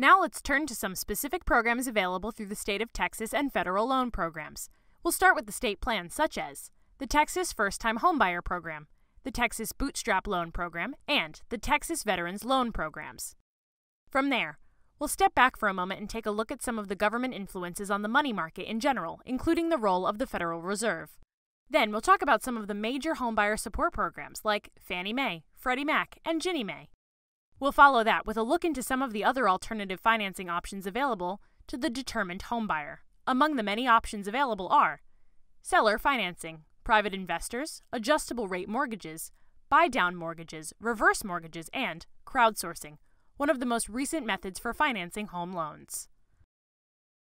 Now let's turn to some specific programs available through the state of Texas and federal loan programs. We'll start with the state plans, such as the Texas First Time Homebuyer Program, the Texas Bootstrap Loan Program, and the Texas Veterans Loan Programs. From there, we'll step back for a moment and take a look at some of the government influences on the money market in general, including the role of the Federal Reserve. Then we'll talk about some of the major homebuyer support programs like Fannie Mae, Freddie Mac, and Ginnie Mae. We'll follow that with a look into some of the other alternative financing options available to the determined homebuyer. Among the many options available are seller financing, private investors, adjustable rate mortgages, buy down mortgages, reverse mortgages, and crowdsourcing, one of the most recent methods for financing home loans.